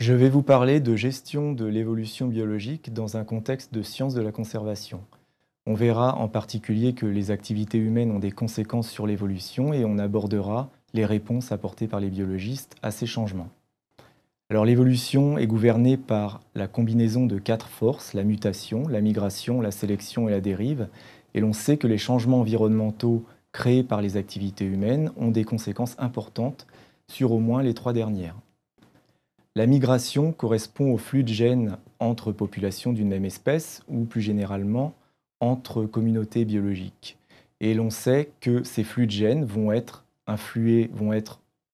Je vais vous parler de gestion de l'évolution biologique dans un contexte de sciences de la conservation. On verra en particulier que les activités humaines ont des conséquences sur l'évolution et on abordera les réponses apportées par les biologistes à ces changements. Alors l'évolution est gouvernée par la combinaison de quatre forces, la mutation, la migration, la sélection et la dérive, et l'on sait que les changements environnementaux créés par les activités humaines ont des conséquences importantes sur au moins les trois dernières. La migration correspond au flux de gènes entre populations d'une même espèce ou plus généralement entre communautés biologiques. Et l'on sait que ces flux de gènes vont être,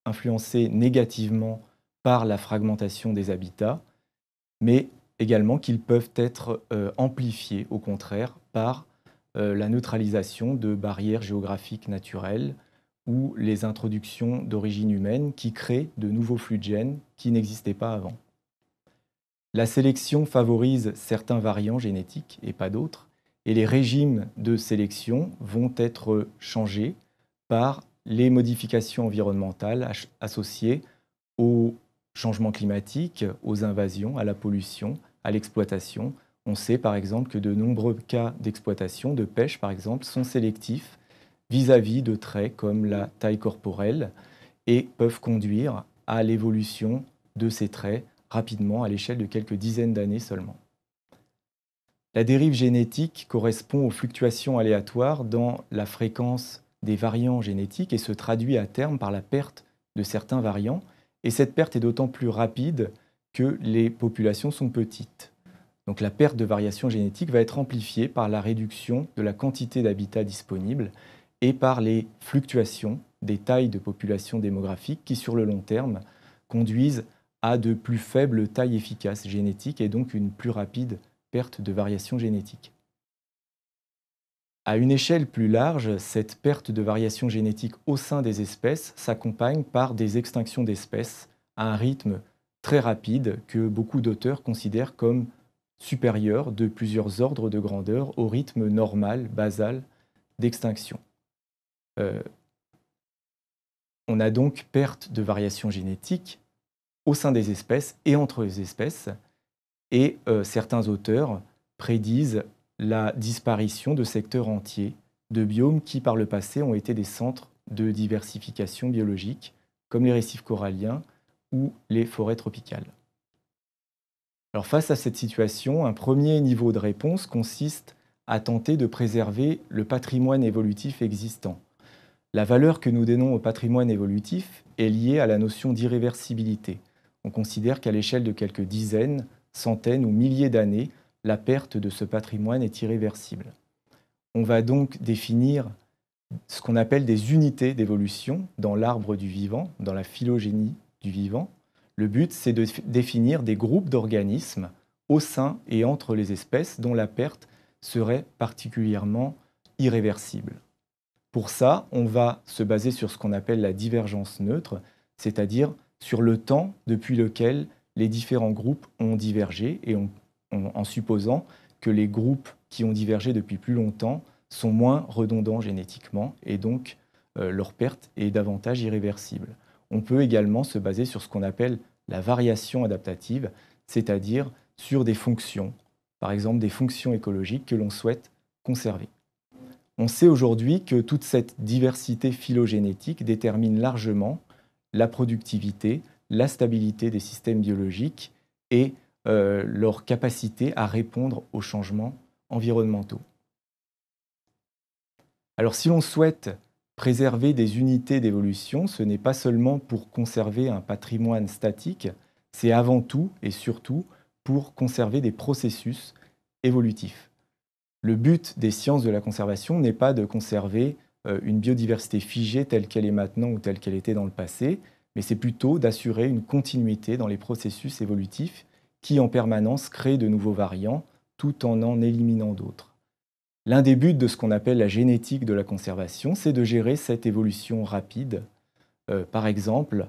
influencés négativement par la fragmentation des habitats, mais également qu'ils peuvent être euh, amplifiés au contraire par euh, la neutralisation de barrières géographiques naturelles ou les introductions d'origine humaine qui créent de nouveaux flux de gènes qui n'existaient pas avant. La sélection favorise certains variants génétiques et pas d'autres, et les régimes de sélection vont être changés par les modifications environnementales associées aux changements climatiques, aux invasions, à la pollution, à l'exploitation. On sait par exemple que de nombreux cas d'exploitation, de pêche par exemple, sont sélectifs vis-à-vis de traits comme la taille corporelle et peuvent conduire à l'évolution de ces traits rapidement à l'échelle de quelques dizaines d'années seulement. La dérive génétique correspond aux fluctuations aléatoires dans la fréquence des variants génétiques et se traduit à terme par la perte de certains variants. Et cette perte est d'autant plus rapide que les populations sont petites. Donc la perte de variation génétique va être amplifiée par la réduction de la quantité d'habitat disponible et par les fluctuations des tailles de population démographique qui, sur le long terme, conduisent à de plus faibles tailles efficaces génétiques et donc une plus rapide perte de variation génétique. À une échelle plus large, cette perte de variation génétique au sein des espèces s'accompagne par des extinctions d'espèces à un rythme très rapide que beaucoup d'auteurs considèrent comme supérieur de plusieurs ordres de grandeur au rythme normal, basal, d'extinction. Euh, on a donc perte de variation génétique au sein des espèces et entre les espèces. Et euh, certains auteurs prédisent la disparition de secteurs entiers de biomes qui, par le passé, ont été des centres de diversification biologique, comme les récifs coralliens ou les forêts tropicales. Alors face à cette situation, un premier niveau de réponse consiste à tenter de préserver le patrimoine évolutif existant, la valeur que nous donnons au patrimoine évolutif est liée à la notion d'irréversibilité. On considère qu'à l'échelle de quelques dizaines, centaines ou milliers d'années, la perte de ce patrimoine est irréversible. On va donc définir ce qu'on appelle des unités d'évolution dans l'arbre du vivant, dans la phylogénie du vivant. Le but, c'est de définir des groupes d'organismes au sein et entre les espèces dont la perte serait particulièrement irréversible. Pour ça, on va se baser sur ce qu'on appelle la divergence neutre, c'est-à-dire sur le temps depuis lequel les différents groupes ont divergé et en supposant que les groupes qui ont divergé depuis plus longtemps sont moins redondants génétiquement et donc euh, leur perte est davantage irréversible. On peut également se baser sur ce qu'on appelle la variation adaptative, c'est-à-dire sur des fonctions, par exemple des fonctions écologiques que l'on souhaite conserver. On sait aujourd'hui que toute cette diversité phylogénétique détermine largement la productivité, la stabilité des systèmes biologiques et euh, leur capacité à répondre aux changements environnementaux. Alors si l'on souhaite préserver des unités d'évolution, ce n'est pas seulement pour conserver un patrimoine statique, c'est avant tout et surtout pour conserver des processus évolutifs. Le but des sciences de la conservation n'est pas de conserver euh, une biodiversité figée telle qu'elle est maintenant ou telle qu'elle était dans le passé, mais c'est plutôt d'assurer une continuité dans les processus évolutifs qui en permanence créent de nouveaux variants tout en en éliminant d'autres. L'un des buts de ce qu'on appelle la génétique de la conservation, c'est de gérer cette évolution rapide, euh, par exemple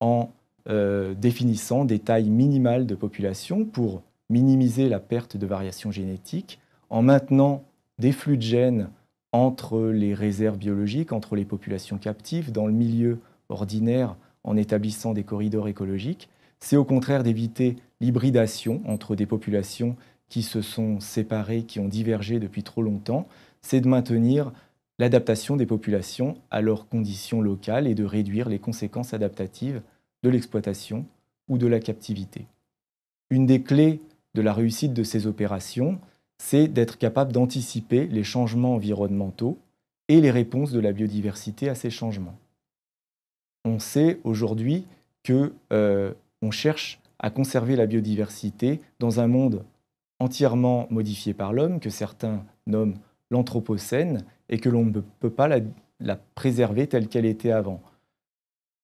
en euh, définissant des tailles minimales de population pour minimiser la perte de variation génétique en maintenant des flux de gènes entre les réserves biologiques, entre les populations captives, dans le milieu ordinaire, en établissant des corridors écologiques. C'est au contraire d'éviter l'hybridation entre des populations qui se sont séparées, qui ont divergé depuis trop longtemps. C'est de maintenir l'adaptation des populations à leurs conditions locales et de réduire les conséquences adaptatives de l'exploitation ou de la captivité. Une des clés de la réussite de ces opérations, c'est d'être capable d'anticiper les changements environnementaux et les réponses de la biodiversité à ces changements. On sait aujourd'hui que euh, on cherche à conserver la biodiversité dans un monde entièrement modifié par l'homme, que certains nomment l'Anthropocène, et que l'on ne peut pas la, préserver telle qu'elle était avant.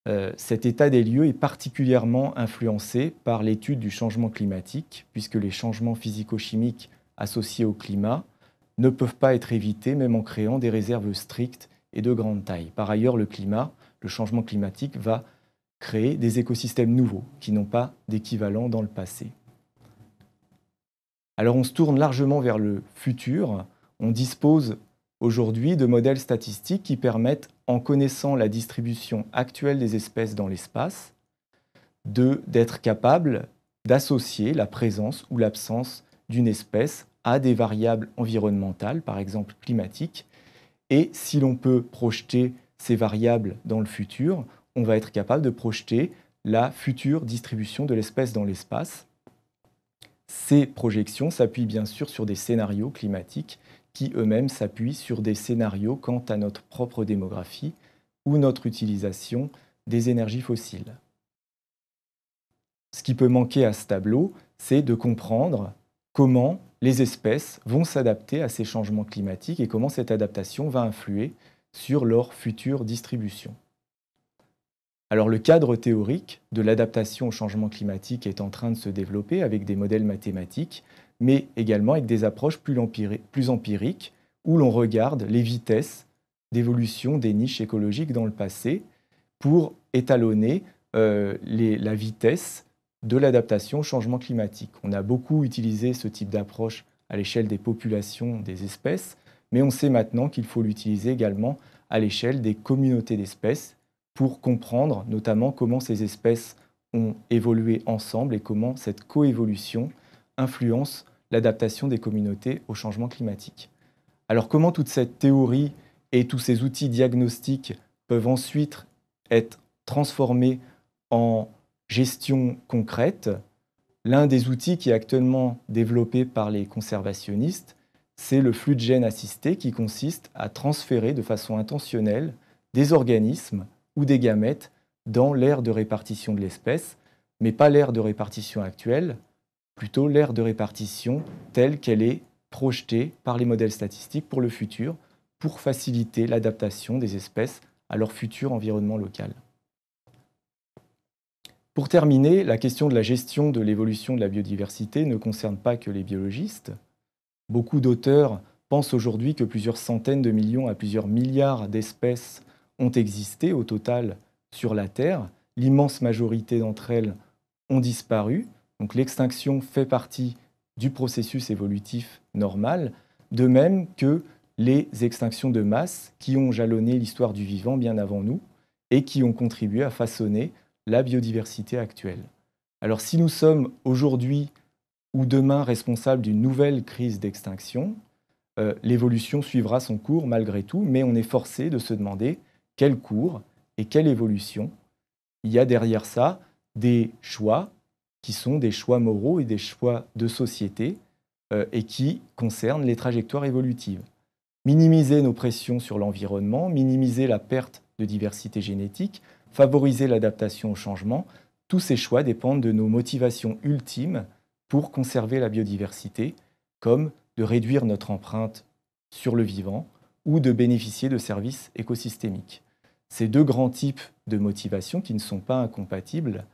Euh, cet état des lieux est particulièrement influencé par l'étude du changement climatique, puisque les changements physico-chimiques Associés au climat ne peuvent pas être évitées, même en créant des réserves strictes et de grande taille. Par ailleurs, le climat, le changement climatique va créer des écosystèmes nouveaux qui n'ont pas d'équivalent dans le passé. Alors on se tourne largement vers le futur. On dispose aujourd'hui de modèles statistiques qui permettent, en connaissant la distribution actuelle des espèces dans l'espace, d'être capable d'associer la présence ou l'absence d'une espèce à des variables environnementales, par exemple climatiques. Et si l'on peut projeter ces variables dans le futur, on va être capable de projeter la future distribution de l'espèce dans l'espace. Ces projections s'appuient bien sûr sur des scénarios climatiques qui eux-mêmes s'appuient sur des scénarios quant à notre propre démographie ou notre utilisation des énergies fossiles. Ce qui peut manquer à ce tableau, c'est de comprendre comment les espèces vont s'adapter à ces changements climatiques et comment cette adaptation va influer sur leur future distribution. Alors le cadre théorique de l'adaptation au changement climatique est en train de se développer avec des modèles mathématiques, mais également avec des approches plus, empiriques où l'on regarde les vitesses d'évolution des niches écologiques dans le passé pour étalonner euh, la vitesse de l'adaptation au changement climatique. On a beaucoup utilisé ce type d'approche à l'échelle des populations des espèces, mais on sait maintenant qu'il faut l'utiliser également à l'échelle des communautés d'espèces pour comprendre notamment comment ces espèces ont évolué ensemble et comment cette coévolution influence l'adaptation des communautés au changement climatique. Alors comment toute cette théorie et tous ces outils diagnostiques peuvent ensuite être transformés en gestion concrète, l'un des outils qui est actuellement développé par les conservationnistes, c'est le flux de gènes assisté qui consiste à transférer de façon intentionnelle des organismes ou des gamètes dans l'aire de répartition de l'espèce, mais pas l'aire de répartition actuelle, plutôt l'aire de répartition telle qu'elle est projetée par les modèles statistiques pour le futur, pour faciliter l'adaptation des espèces à leur futur environnement local. Pour terminer, la question de la gestion de l'évolution de la biodiversité ne concerne pas que les biologistes. Beaucoup d'auteurs pensent aujourd'hui que plusieurs centaines de millions à plusieurs milliards d'espèces ont existé au total sur la Terre. L'immense majorité d'entre elles ont disparu. Donc l'extinction fait partie du processus évolutif normal, de même que les extinctions de masse qui ont jalonné l'histoire du vivant bien avant nous et qui ont contribué à façonner la biodiversité actuelle. Alors si nous sommes aujourd'hui ou demain responsables d'une nouvelle crise d'extinction, euh, l'évolution suivra son cours malgré tout, mais on est forcé de se demander quel cours et quelle évolution. Il y a derrière ça des choix qui sont des choix moraux et des choix de société euh, et qui concernent les trajectoires évolutives. Minimiser nos pressions sur l'environnement, minimiser la perte de diversité génétique, favoriser l'adaptation au changement, tous ces choix dépendent de nos motivations ultimes pour conserver la biodiversité, comme de réduire notre empreinte sur le vivant ou de bénéficier de services écosystémiques. Ces deux grands types de motivations qui ne sont pas incompatibles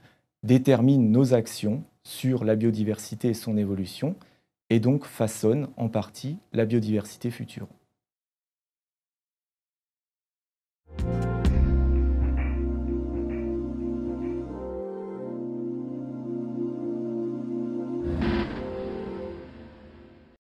déterminent nos actions sur la biodiversité et son évolution et donc façonnent en partie la biodiversité future.